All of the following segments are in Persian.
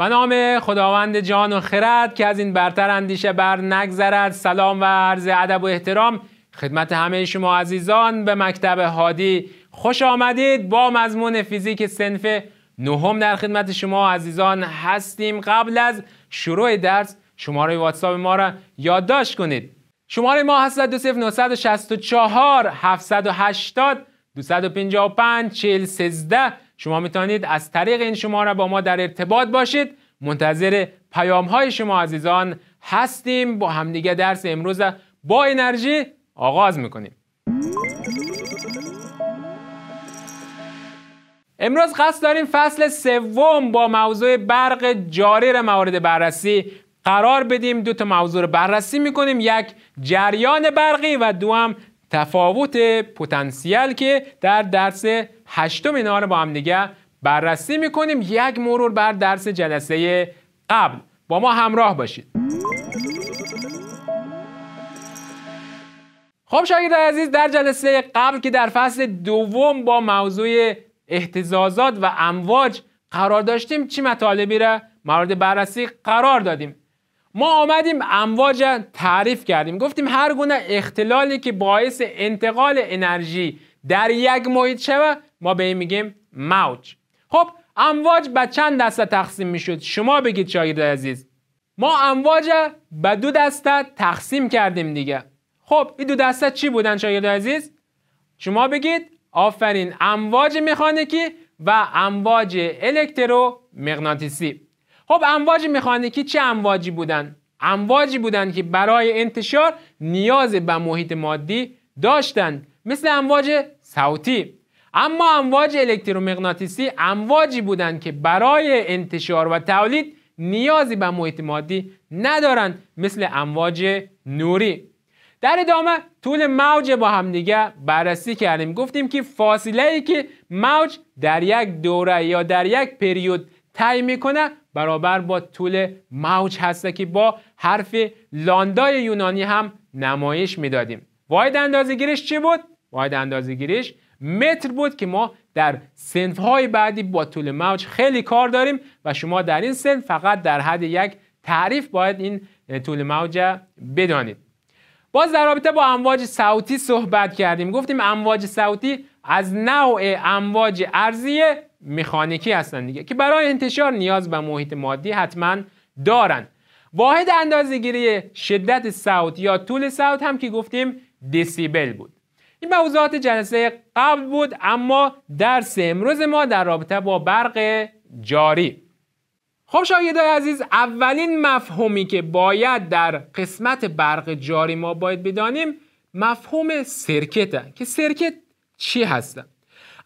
به نام خداوند جان و خرد که از این برتر اندیشه بر نگذرد سلام و عرض ادب و احترام خدمت همه شما عزیزان به مکتب هادی خوش آمدید با مضمون فیزیک سنف نهم در خدمت شما عزیزان هستیم قبل از شروع درس شماره واتساپ ما را یادداشت کنید شماره ما هست و 780 255 سزده شما میتونید از طریق این شماره با ما در ارتباط باشید منتظر پیام های شما عزیزان هستیم با همدیگه درس امروز با انرژی آغاز میکنیم امروز قصد داریم فصل سوم با موضوع برق جاری را مورد بررسی قرار بدیم دو تا موضوع رو بررسی میکنیم یک جریان برقی و دو تفاوت پتانسیل که در درس هشتم اینا رو با هم دیگه بررسی میکنیم یک مرور بر درس جلسه قبل با ما همراه باشید خب شاید عزیز در جلسه قبل که در فصل دوم با موضوع احتزازات و امواج قرار داشتیم چی مطالبی را مورد بررسی قرار دادیم ما آمدیم امواج تعریف کردیم گفتیم هر گونه اختلالی که باعث انتقال انرژی در یک محیط شوه ما به این میگیم موج خب امواج به چند دسته تقسیم میشد شما بگید شاید عزیز ما امواج به دو دسته تقسیم کردیم دیگه خب این دو دسته چی بودن شاید عزیز شما بگید آفرین امواج مکانیکی و امواج الکترومغناطیسی خب امواج مکانیکی چه امواجی بودن امواجی بودن که برای انتشار نیاز به محیط مادی داشتند مثل امواج صوتی اما امواج الکترومغناطیسی امواجی بودند که برای انتشار و تولید نیازی به محیط مادی ندارند مثل امواج نوری در ادامه طول موج با همدیگه بررسی کردیم گفتیم که فاصله ای که موج در یک دوره یا در یک پریود طی میکنه برابر با طول موج هست که با حرف لاندای یونانی هم نمایش میدادیم اندازه اندازه‌گیریش چی بود اندازه اندازه‌گیریش متر بود که ما در های بعدی با طول موج خیلی کار داریم و شما در این سنف فقط در حد یک تعریف باید این طول موج بدانید باز در رابطه با امواج صوتی صحبت کردیم گفتیم امواج صوتی از نوع امواج ارزیه. مکانیکی هستن دیگه که برای انتشار نیاز به محیط مادی حتما دارن واحد اندازهگیری شدت صوت یا طول صوت هم که گفتیم دسیبل بود این موضوعات جلسه قبل بود اما درس امروز ما در رابطه با برق جاری خب شاگردای عزیز اولین مفهومی که باید در قسمت برق جاری ما باید بدانیم مفهوم سرکته که سرکت چی هستن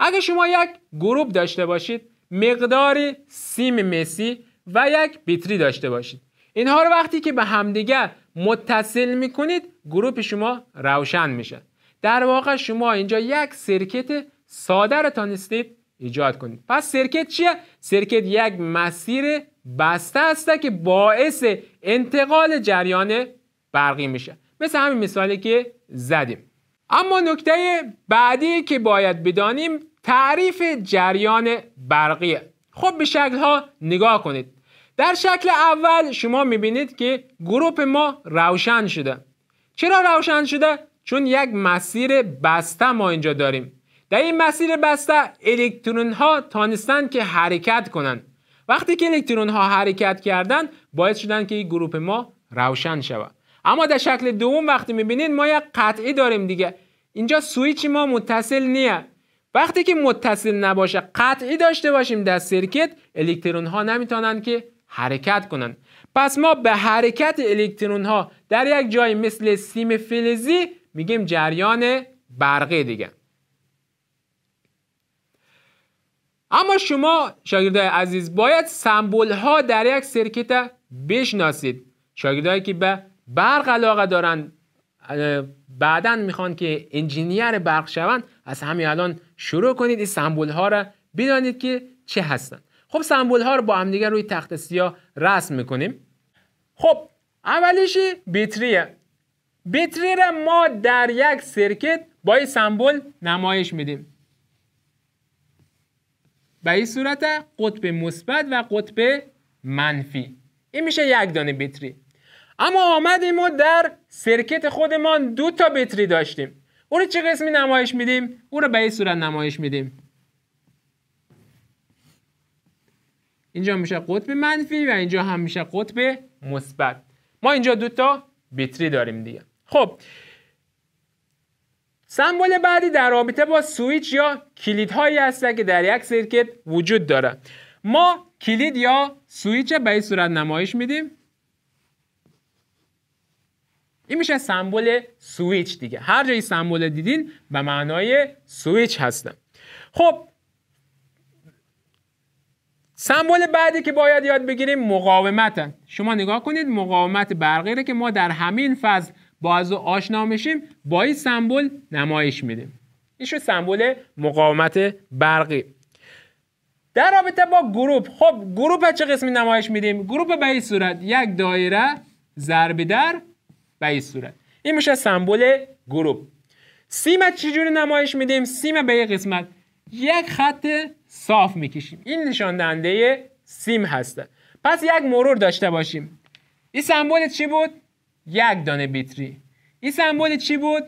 اگه شما یک گروپ داشته باشید مقداری سیم مسی و یک بیتری داشته باشید اینها رو وقتی که به همدیگه متصل میکنید گروپ شما روشن میشه در واقع شما اینجا یک سرکت ساده رو تانستید ایجاد کنید پس سرکت چیه؟ سرکت یک مسیر بسته است که باعث انتقال جریان برقی میشه مثل همین مثالی که زدیم اما نکته بعدی که باید بدانیم تعریف جریان برقیه خب به ها نگاه کنید در شکل اول شما میبینید که گروپ ما روشن شده چرا روشن شده؟ چون یک مسیر بسته ما اینجا داریم در این مسیر بسته الکترون ها تانستن که حرکت کنند وقتی که الکترون ها حرکت کردند باعث شدن که گروپ ما روشن شود اما در شکل دوم وقتی میبینید ما یک قطعی داریم دیگه اینجا سویچ ما متصل نیه وقتی که متصل نباشه قطعی داشته باشیم در سرکت الکترون ها نمیتونن که حرکت کنن پس ما به حرکت الکترون ها در یک جای مثل سیم فلزی میگیم جریان برقی دیگه اما شما شاگردای عزیز باید سمبول ها در یک سرکت بشناسید شاگردایی که به برق علاقه دارن بعدا میخوان که انجینیر برق شون از همین الان شروع کنید این سمبول ها را بدانید که چه هستن خب سمبول ها رو با هم دیگه روی تخت سیاه رسم میکنیم خب اولیشی بیتریه بیتری را ما در یک سرکت با این سمبول نمایش میدیم به این صورت قطب مثبت و قطب منفی این میشه یک دانه بیتری اما آمدیم و در سرکت خودمان دو تا بتری داشتیم اون رو چه قسمی نمایش میدیم؟ اون رو به این صورت نمایش میدیم اینجا میشه قطب منفی و اینجا هم میشه قطب مثبت ما اینجا دو تا بتری داریم دیگه خب سمبل بعدی در رابطه با سویچ یا کلیدهایی هستن که در یک سرکت وجود داره ما کلید یا سویچ به این صورت نمایش میدیم این میشه سمبل سویچ دیگه هر جایی سمبل دیدین به معنای سویچ هستم خب سمبل بعدی که باید یاد بگیریم هست شما نگاه کنید مقاومت برقی رو که ما در همین فضل با از آشنا میشیم با این سمبل نمایش میدیم این شو سمبل مقاومت برقی در رابطه با گروپ خب گروپ چه قسمی نمایش میدیم گروپ به این صورت یک دایره ضرب در به این صورت این میشه سمبل گروپ سیمت چجوری نمایش میدیم سیم به یک قسمت یک خط صاف میکشیم این نشان دهنده سیم هسته پس یک مرور داشته باشیم این سمبل چی بود یک دانه بیتری این سمبل چی بود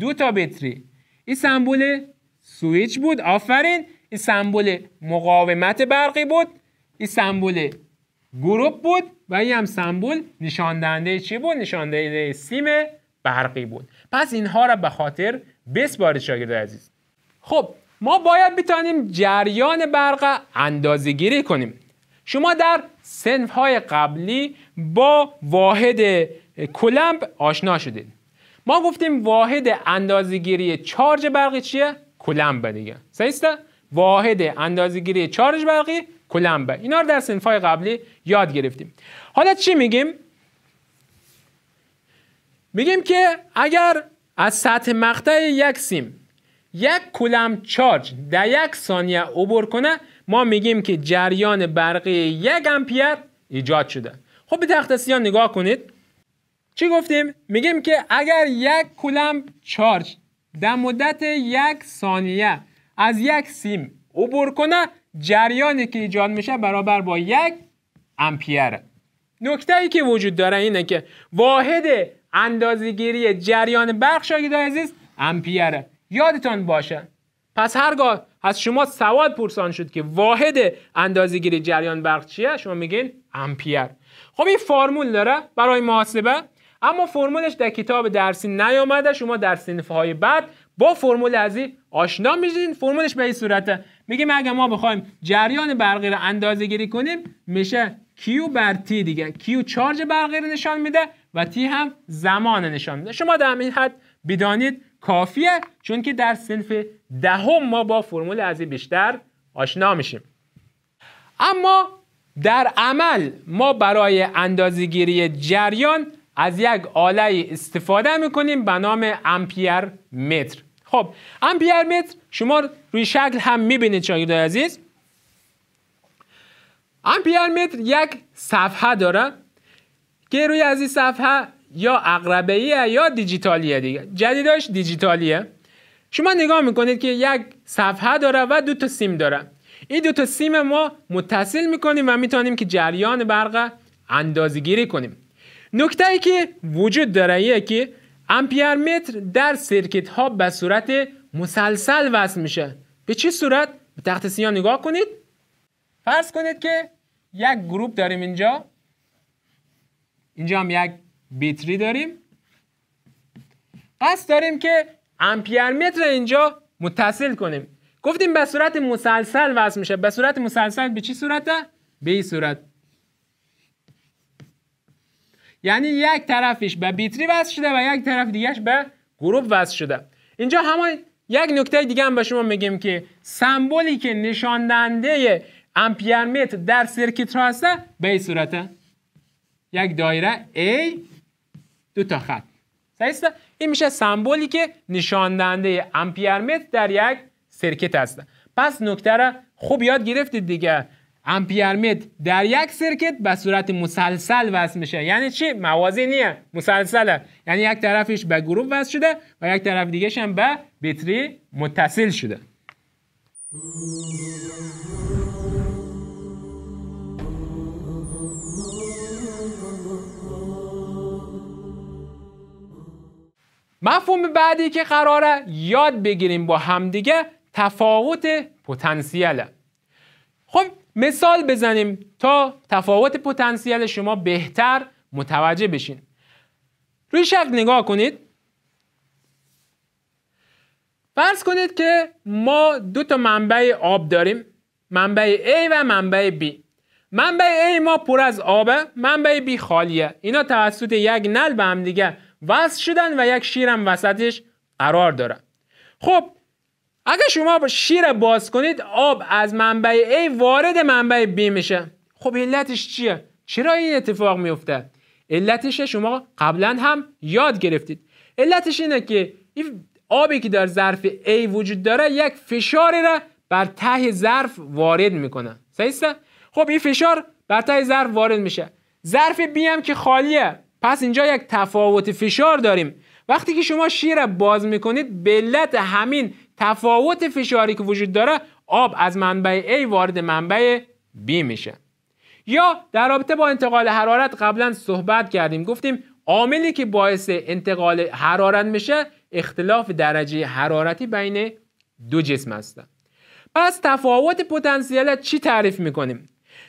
دو تا بیتری این سمبل سویچ بود آفرین این سمبل مقاومت برقی بود این سمبل گروپ بود و این هم سمبول نشان دهنده چی بود نشان دهنده سیم برقی بود پس اینها را به خاطر بسپارید شاگرد عزیز خب ما باید بتانیم جریان برق اندازه گیری کنیم شما در سنف های قبلی با واحد کلمب آشنا شدید ما گفتیم واحد گیری چارج برقی چیه؟ کلمب دیگه. است؟ واحد اندازه گیری چارج برقی کلمبه اینا رو در سنفای قبلی یاد گرفتیم حالا چی میگیم میگیم که اگر از سطح مقطع یک سیم یک کلم چارج در یک ثانیه عبور کنه ما میگیم که جریان برقی یک امپیر ایجاد شده خب به تخت نگاه کنید چی گفتیم؟ میگیم که اگر یک کلم چارج در مدت یک ثانیه از یک سیم عبور کنه جریانی که ایجاد میشه برابر با یک امپیر نکته ای که وجود داره اینه که واحد اندازگیری جریان برق شاگی عزیز امپیره یادتان باشه پس هرگاه از شما سوال پرسان شد که واحد اندازگیری جریان برق چیه شما میگین امپیر خب این فرمول داره برای محاسبه اما فرمولش در کتاب درسی نیامده شما در های بعد با فرمول از آشنا میشین فرمولش به این صورته میگیم اگه ما بخوایم جریان برقی رو اندازه گیری کنیم میشه Q بر تی دیگه Q چارج برقی رو نشان میده و تی هم زمان نشان میده شما در این حد بدانید کافیه چون که در صنف دهم ما با فرمول از بیشتر آشنا میشیم اما در عمل ما برای اندازهگیری جریان از یک آله استفاده میکنیم به نام امپیر متر خب امپیر متر شما روی شکل هم میبینید شاگردای عزیز امپیر متر یک صفحه داره که روی از این صفحه یا ای یا دیجیتالیه دیگه جدیداش دیجیتالیه شما نگاه میکنید که یک صفحه داره و دو تا سیم داره این دو تا سیم ما متصل میکنیم و میتونیم که جریان برق اندازگیری کنیم نکته ای که وجود داره ایه که امپیر متر در سرکت ها به صورت مسلسل وصل میشه به چه صورت به تخت سیاه نگاه کنید فرض کنید که یک گروپ داریم اینجا اینجا هم یک بیتری داریم پس داریم که امپیر متر اینجا متصل کنیم گفتیم به صورت مسلسل وصل میشه به صورت مسلسل به چی صورت به این صورت یعنی یک طرفش به بیتری وصل شده و یک طرف دیگهش به گروپ وصل شده اینجا همه یک نکته دیگه هم به شما میگیم که سمبولی که نشاندنده امپیر در سرکیت را هسته به این صورته یک دایره A دو تا خط صحیح این میشه سمبولی که نشاندنده امپیر در یک سرکیت هسته پس نکته را خوب یاد گرفتید دیگه امپیر متر در یک سرکت به صورت مسلسل وصل میشه یعنی چی موازی نیه مسلسله یعنی یک طرفش به گروه وصل شده و یک طرف دیگه هم به بطری متصل شده مفهوم بعدی که قراره یاد بگیریم با همدیگه تفاوت پتانسیله خب مثال بزنیم تا تفاوت پتانسیل شما بهتر متوجه بشین روی شکل نگاه کنید فرض کنید که ما دو تا منبع آب داریم منبع A و منبع B منبع A ما پر از آبه منبع B خالیه اینا توسط یک نل به هم دیگه وصل شدن و یک شیرم وسطش قرار داره خب اگه شما با شیر باز کنید آب از منبع A وارد منبع B میشه خب علتش چیه چرا این اتفاق میفته علتش شما قبلا هم یاد گرفتید علتش اینه که این آبی که در ظرف A وجود داره یک فشاری را بر ته ظرف وارد میکنه صحیح خب این فشار بر ته ظرف وارد میشه ظرف B هم که خالیه پس اینجا یک تفاوت فشار داریم وقتی که شما شیر باز میکنید به علت همین تفاوت فشاری که وجود داره آب از منبع A وارد منبع B میشه یا در رابطه با انتقال حرارت قبلا صحبت کردیم گفتیم عاملی که باعث انتقال حرارت میشه اختلاف درجه حرارتی بین دو جسم هستن پس تفاوت پتانسیل چی تعریف میکنیم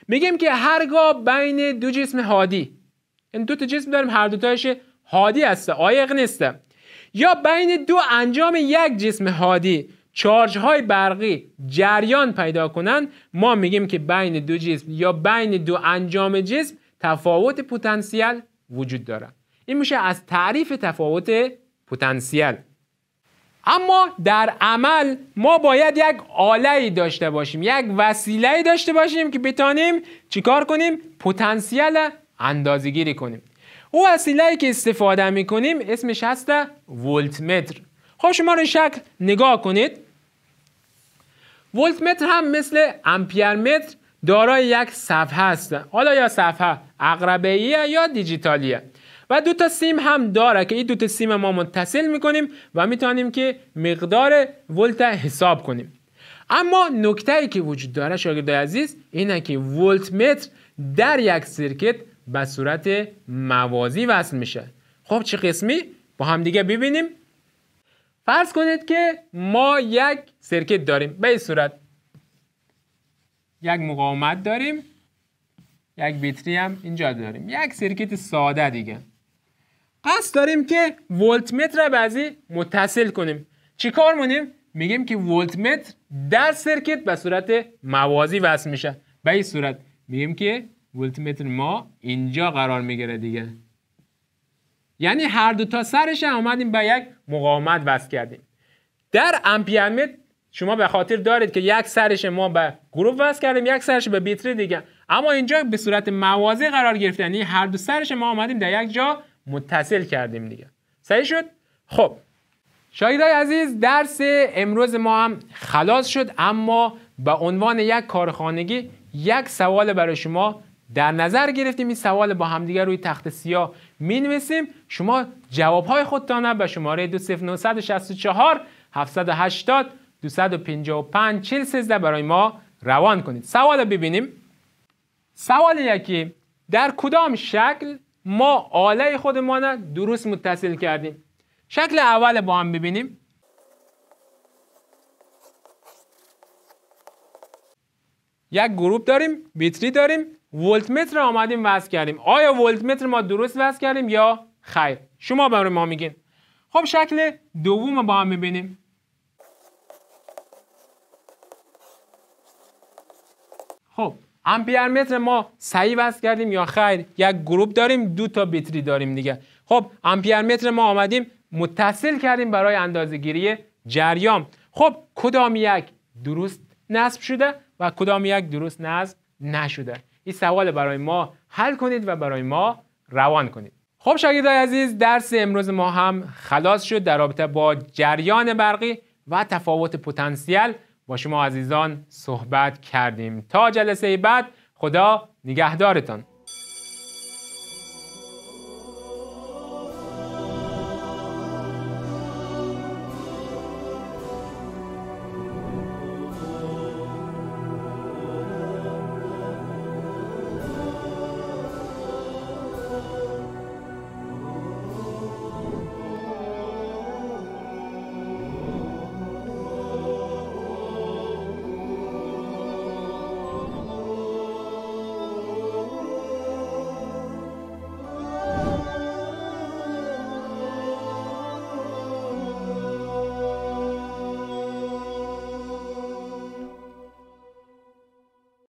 میگیم که هرگاه بین دو جسم هادی این یعنی دو تا جسم داریم هر دو تاش هادی هسته آیق نیسته یا بین دو انجام یک جسم هادی چارج های برقی جریان پیدا کنند ما میگیم که بین دو جسم یا بین دو انجام جسم تفاوت پتانسیل وجود دارد این میشه از تعریف تفاوت پتانسیل اما در عمل ما باید یک آلهی داشته باشیم یک وسیله داشته باشیم که بتانیم چیکار کنیم پتانسیل اندازه‌گیری کنیم او وسیله که استفاده کنیم اسمش هست ولت متر خب شما رو شکل نگاه کنید ولت هم مثل امپیر متر دارای یک صفحه است حالا یا صفحه اقربه یا دیجیتالیه و دو تا سیم هم داره که این دو تا سیم ما متصل میکنیم و میتونیم که مقدار ولت حساب کنیم اما نکته ای که وجود داره شاگردای عزیز اینه که ولت متر در یک سرکت به صورت موازی وصل میشه خب چه قسمی با هم دیگه ببینیم فرض کنید که ما یک سرکت داریم به این صورت یک مقاومت داریم یک بیتری هم اینجا داریم یک سرکت ساده دیگه قصد داریم که ولت متر بعضی متصل کنیم کار مونیم میگیم که ولت در سرکت به صورت موازی وصل میشه به این صورت میگیم که ولتیمتر ما اینجا قرار میگیره دیگه یعنی هر دو تا سرش هم آمدیم به یک مقاومت وصل کردیم در امپیرمتر شما به خاطر دارید که یک سرش ما به گروه وصل کردیم یک سرش به بیتری دیگه اما اینجا به صورت موازی قرار گرفته یعنی هر دو سرش ما آمدیم در یک جا متصل کردیم دیگه صحیح شد خب شاگردای عزیز درس امروز ما هم خلاص شد اما به عنوان یک کارخانگی یک سوال برای شما در نظر گرفتیم این سوال با همدیگر روی تخت سیاه می نویسیم شما جوابهای خودتان به شماره 2964 780 255 413 برای ما روان کنید سوال ببینیم سوال یکی در کدام شکل ما آله خودمان درست متصل کردیم شکل اول با هم ببینیم یک گروپ داریم بیتری داریم ولت متر آمدیم وصل کردیم آیا ولت متر ما درست وصل کردیم یا خیر شما برای ما میگین خب شکل دوم با هم میبینیم خب امپیر متر ما صحیح وصل کردیم یا خیر یک گروپ داریم دو تا بیتری داریم دیگه خب امپیر متر ما آمدیم متصل کردیم برای گیری جریان خب کدام یک درست نصب شده و کدام یک درست نصب نشده این سوال برای ما حل کنید و برای ما روان کنید خب شاگردای عزیز درس امروز ما هم خلاص شد در رابطه با جریان برقی و تفاوت پتانسیل با شما عزیزان صحبت کردیم تا جلسه بعد خدا نگهدارتان